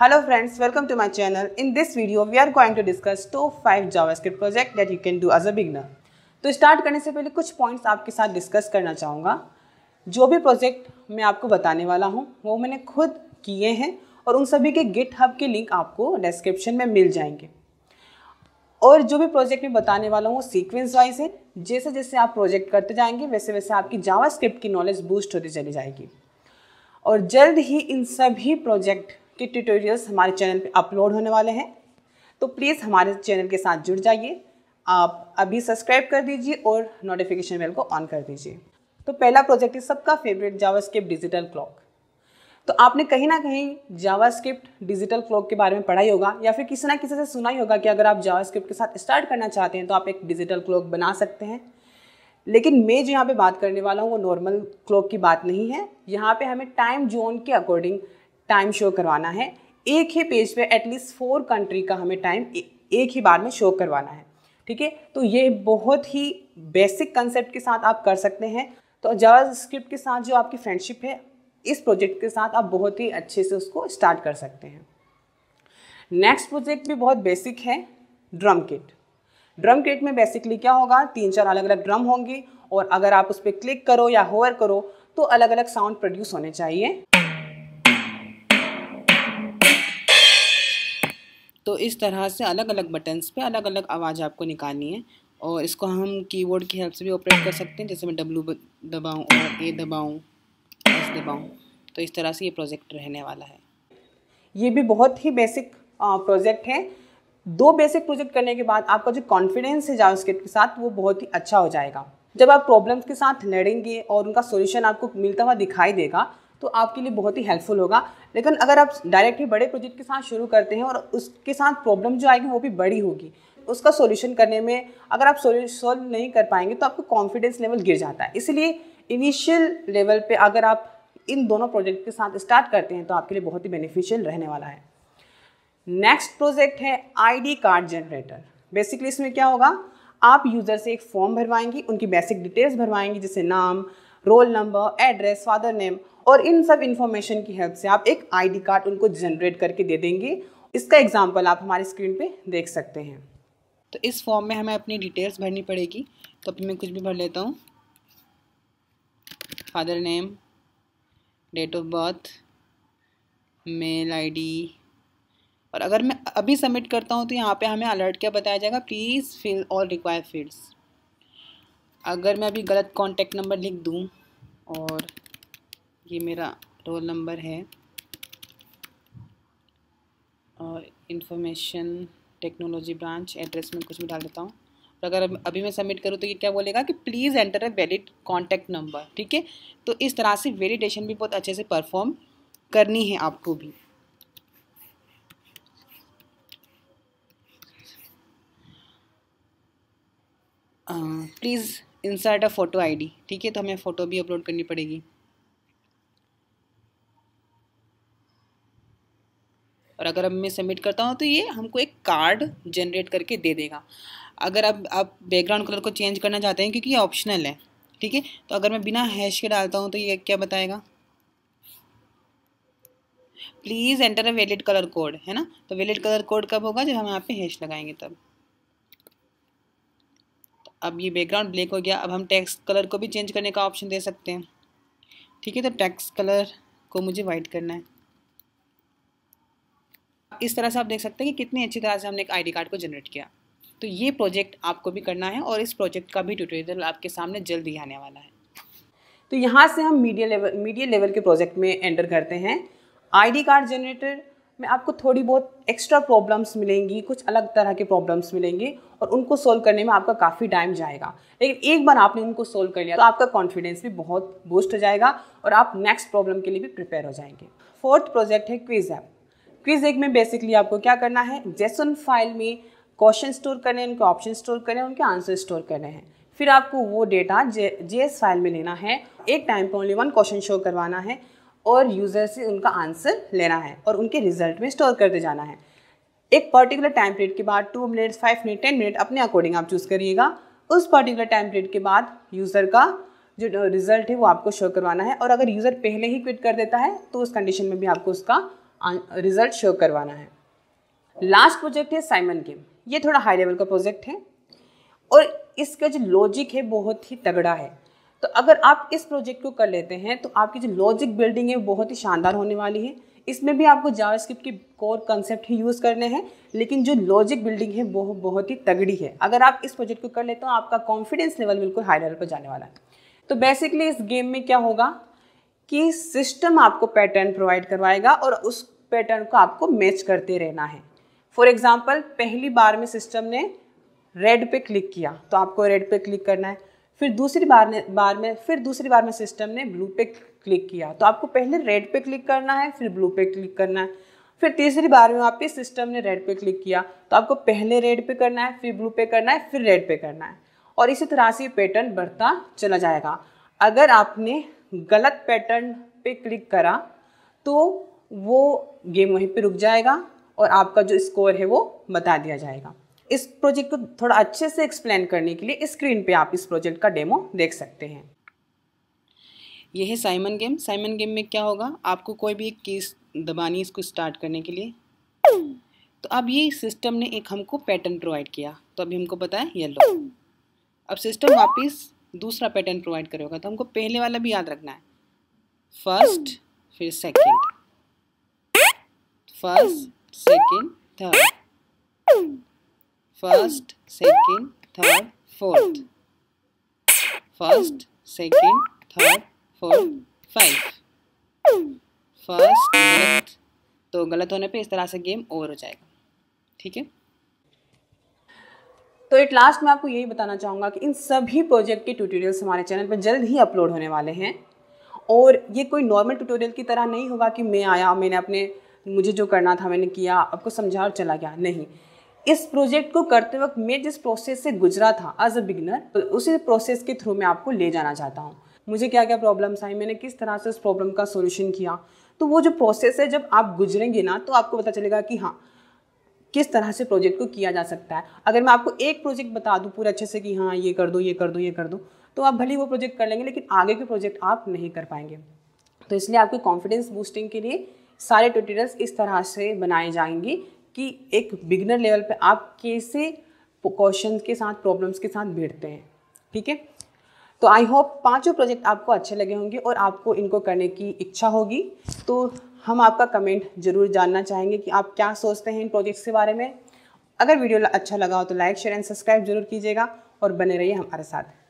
Hello friends, welcome to my channel. In this video, we are going to discuss top 5 JavaScript project that you can do as a beginner. तो start करने से पहले कुछ points आपके साथ discuss करना चाहूँगा जो भी प्रोजेक्ट मैं आपको बताने वाला हूँ वो मैंने खुद किए हैं और उन सभी के गिट हब के लिंक आपको डिस्क्रिप्शन में मिल जाएंगे और जो भी प्रोजेक्ट मैं बताने वाला हूँ वो सीक्वेंस वाइज है जैसे जैसे आप प्रोजेक्ट करते जाएंगे वैसे वैसे आपकी जावास्क्रिप्ट की नॉलेज बूस्ट होती चली जाएगी और जल्द ही इन सभी प्रोजेक्ट के ट्यूटोरियल्स हमारे चैनल पर अपलोड होने वाले हैं तो प्लीज़ हमारे चैनल के साथ जुड़ जाइए आप अभी सब्सक्राइब कर दीजिए और नोटिफिकेशन बेल को ऑन कर दीजिए तो पहला प्रोजेक्ट है सबका फेवरेट जावास्क्रिप्ट डिजिटल क्लॉक तो आपने कहीं ना कहीं जावास्क्रिप्ट डिजिटल क्लॉक के बारे में पढ़ा ही होगा या फिर किसी ना किसी से सुना ही होगा कि अगर आप जावास्क्रिप्ट के साथ स्टार्ट करना चाहते हैं तो आप एक डिजिटल क्लॉक बना सकते हैं लेकिन मैं जो यहाँ पे बात करने वाला हूँ वो नॉर्मल क्लॉक की बात नहीं है यहाँ पे हमें टाइम जोन के अकॉर्डिंग टाइम शो करवाना है एक ही पेज पे एटलीस्ट फोर कंट्री का हमें टाइम एक ही बार में शो करवाना है ठीक है तो ये बहुत ही बेसिक कंसेप्ट के साथ आप कर सकते हैं तो जवाब स्क्रिप्ट के साथ जो आपकी फ्रेंडशिप है इस प्रोजेक्ट के साथ आप बहुत ही अच्छे से उसको स्टार्ट कर सकते हैं नेक्स्ट प्रोजेक्ट भी बहुत बेसिक है ड्रम किट ड्रम किट में बेसिकली क्या होगा तीन चार अलग अलग ड्रम होंगे और अगर आप उस पर क्लिक करो या होवर करो तो अलग अलग साउंड प्रोड्यूस होने चाहिए तो इस तरह से अलग अलग बटन्स पे अलग अलग आवाज़ आपको निकालनी है और इसको हम कीबोर्ड की हेल्प से भी ऑपरेट कर सकते हैं जैसे मैं डब्लू दबाऊँ और ए दबाऊँ एस दबाऊँ तो इस तरह से ये प्रोजेक्ट रहने वाला है ये भी बहुत ही बेसिक प्रोजेक्ट है दो बेसिक प्रोजेक्ट करने के बाद आपका जो कॉन्फिडेंस है जाओ के साथ वो बहुत ही अच्छा हो जाएगा जब आप प्रॉब्लम्स के साथ लड़ेंगे और उनका सोल्यूशन आपको मिलता हुआ दिखाई देगा तो आपके लिए बहुत ही हेल्पफुल होगा लेकिन अगर आप डायरेक्टली बड़े प्रोजेक्ट के साथ शुरू करते हैं और उसके साथ प्रॉब्लम जो आएगी वो भी बड़ी होगी तो उसका सोल्यूशन करने में अगर आप सॉल्व नहीं कर पाएंगे तो आपका कॉन्फिडेंस लेवल गिर जाता है इसलिए इनिशियल लेवल पे अगर आप इन दोनों प्रोजेक्ट के साथ स्टार्ट करते हैं तो आपके लिए बहुत ही बेनिफिशियल रहने वाला है नेक्स्ट प्रोजेक्ट है आईडी कार्ड जनरेटर बेसिकली इसमें क्या होगा आप यूज़र से एक फॉर्म भरवाएंगी उनकी बेसिक डिटेल्स भरवाएंगी जैसे नाम roll number address father name और इन सब इन्फॉर्मेशन की हेल्प से आप एक आईडी कार्ड उनको जनरेट करके दे देंगे इसका एग्जाम्पल आप हमारी स्क्रीन पे देख सकते हैं तो इस फॉर्म में हमें अपनी डिटेल्स भरनी पड़ेगी तो अभी मैं कुछ भी भर लेता हूँ father name date of birth mail ID और अगर मैं अभी सबमिट करता हूँ तो यहाँ पे हमें अलर्ट क्या बताया जाएगा please fill all require fields अगर मैं अभी गलत कॉन्टेक्ट नंबर लिख दूँ और ये मेरा रोल नंबर है और इंफॉर्मेशन टेक्नोलॉजी ब्रांच एड्रेस में कुछ भी डाल देता हूँ और अगर अभी मैं सबमिट करूँ तो ये क्या बोलेगा कि please enter a valid contact number ठीक है तो इस तरह से वेलिडेशन भी बहुत अच्छे से परफॉर्म करनी है आपको भी please insert a photo ID ठीक है तो हमें फ़ोटो भी अपलोड करनी पड़ेगी और अगर अब मैं सबमिट करता हूँ तो ये हमको एक कार्ड जनरेट करके दे देगा अगर अब आप बैकग्राउंड कलर को चेंज करना चाहते हैं क्योंकि ये ऑप्शनल है ठीक है तो अगर मैं बिना हैश के डालता हूँ तो ये क्या बताएगा please enter a valid colour code है ना तो वैलिड कलर कोड कब होगा जब हम यहाँ पे हैश लगाएंगे तब अब ये बैकग्राउंड ब्लैक हो गया अब हम टेक्स्ट कलर को भी चेंज करने का ऑप्शन दे सकते हैं ठीक है तो टेक्स्ट कलर को मुझे वाइट करना है इस तरह से आप देख सकते हैं कि कितनी अच्छी तरह से हमने एक आईडी कार्ड को जनरेट किया तो ये प्रोजेक्ट आपको भी करना है और इस प्रोजेक्ट का भी ट्यूटोरियल आपके सामने जल्द ही आने वाला है तो यहाँ से हम मीडिया लेवल मीडिया लेवल के प्रोजेक्ट में एंटर करते हैं आईडी कार्ड जनरेटर में आपको थोड़ी बहुत एक्स्ट्रा प्रॉब्लम्स मिलेंगी कुछ अलग तरह के प्रॉब्लम्स मिलेंगे और उनको सोल्व करने में आपका काफ़ी टाइम जाएगा लेकिन एक बार आपने उनको सोल्व कर लिया तो आपका कॉन्फिडेंस भी बहुत बूस्ट हो जाएगा और आप नेक्स्ट प्रॉब्लम के लिए भी प्रिपेयर हो जाएंगे फोर्थ प्रोजेक्ट है क्विज ऐप क्विज एक में बेसिकली आपको क्या करना है जैसन फाइल में क्वेश्चन स्टोर करने हैं उनके ऑप्शन स्टोर करने हैं उनके आंसर स्टोर करने हैं फिर आपको वो डेटा जे फाइल में लेना है एक टाइम पर ओनली वन क्वेश्चन शो करवाना है और यूज़र से उनका आंसर लेना है और उनके रिजल्ट में स्टोर करते जाना है एक पर्टिकुलर टाइम पीरियड के बाद two minutes five minute ten minute अपने अकॉर्डिंग आप चूज़ करिएगा उस पर्टिकुलर टाइम पीरियड के बाद यूज़र का जो रिजल्ट है वो आपको शो करवाना है और अगर यूज़र पहले ही क्विट कर देता है तो उस कंडीशन में भी आपको उसका रिजल्ट शो करवाना है लास्ट प्रोजेक्ट है साइमन गेम ये थोड़ा हाई लेवल का प्रोजेक्ट है और इसका जो लॉजिक है बहुत ही तगड़ा है तो अगर आप इस प्रोजेक्ट को कर लेते हैं तो आपकी जो लॉजिक बिल्डिंग है बहुत ही शानदार होने वाली है इसमें भी आपको जावास्क्रिप्ट के कोर कंसेप्ट ही यूज़ करने हैं लेकिन जो लॉजिक बिल्डिंग है वो बहुत ही तगड़ी है अगर आप इस प्रोजेक्ट को कर लेते हो आपका कॉन्फिडेंस लेवल बिल्कुल हाई लेवल पर जाने वाला है तो बेसिकली इस गेम में क्या होगा कि सिस्टम आपको पैटर्न प्रोवाइड करवाएगा और उस पैटर्न को आपको मैच करते रहना है फॉर एग्ज़ाम्पल पहली बार में सिस्टम ने रेड पे क्लिक किया तो आपको रेड पे क्लिक करना है फिर दूसरी बार ने बार में फिर दूसरी बार में सिस्टम ने ब्लू पे क्लिक किया तो आपको पहले रेड पे क्लिक करना है फिर ब्लू पे क्लिक करना है फिर तीसरी बार में आपके सिस्टम ने रेड पे क्लिक किया तो आपको पहले रेड पे करना है फिर ब्लू पे करना है फिर रेड पे करना है और इसी तरह से पैटर्न बढ़ता चला जाएगा अगर आपने गलत पैटर्न पे क्लिक करा तो वो गेम वहीं पे रुक जाएगा और आपका जो स्कोर है वो बता दिया जाएगा इस प्रोजेक्ट को थोड़ा अच्छे से एक्सप्लेन करने के लिए स्क्रीन पे आप इस प्रोजेक्ट का डेमो देख सकते हैं यह है साइमन गेम साइमन गेम में क्या होगा आपको कोई भी एक कीस दबानी इसको स्टार्ट करने के लिए तो अब ये सिस्टम ने एक हमको पैटर्न प्रोवाइड किया तो अभी हमको पता है येलो अब सिस्टम वापस दूसरा पैटर्न प्रोवाइड करेगा तो हमको पहले वाला भी याद रखना है फर्स्ट फिर second first second third first, second, third, fourth. First, second, third fourth five first गलत तो गलत होने पे इस तरह से गेम ओवर हो जाएगा ठीक है तो एट लास्ट मैं आपको यही बताना चाहूँगा कि इन सभी प्रोजेक्ट के ट्यूटोरियल्स हमारे चैनल पर जल्द ही अपलोड होने वाले हैं और ये कोई नॉर्मल ट्यूटोरियल की तरह नहीं होगा कि मैं आया मैंने अपने मुझे जो करना था मैंने किया आपको समझा और चला गया नहीं इस प्रोजेक्ट को करते वक्त मैं जिस प्रोसेस से गुजरा था एज अ बिगनर उसी प्रोसेस के थ्रू मैं आपको ले जाना चाहता हूँ मुझे क्या क्या प्रॉब्लम्स आई मैंने किस तरह से उस प्रॉब्लम का सोल्यूशन किया तो वो जो प्रोसेस है जब आप गुजरेंगे ना तो आपको पता चलेगा कि हाँ किस तरह से प्रोजेक्ट को किया जा सकता है अगर मैं आपको एक प्रोजेक्ट बता दूँ पूरे अच्छे से कि हाँ ये कर दो ये कर दो ये कर दो तो आप भले ही वो प्रोजेक्ट कर लेंगे लेकिन आगे के प्रोजेक्ट आप नहीं कर पाएंगे तो इसलिए आपके कॉन्फिडेंस बूस्टिंग के लिए सारे ट्यूटोरियल्स इस तरह से बनाए जाएंगे कि एक बिगनर लेवल पे आप कैसे क्वेश्चन के साथ प्रॉब्लम्स के साथ भिड़ते हैं ठीक है तो आई होप पांचों प्रोजेक्ट आपको अच्छे लगे होंगे और आपको इनको करने की इच्छा होगी तो हम आपका कमेंट जरूर जानना चाहेंगे कि आप क्या सोचते हैं इन प्रोजेक्ट्स के बारे में अगर वीडियो अच्छा लगा हो तो लाइक शेयर एंड सब्सक्राइब जरूर कीजिएगा और बने रहिए हमारे साथ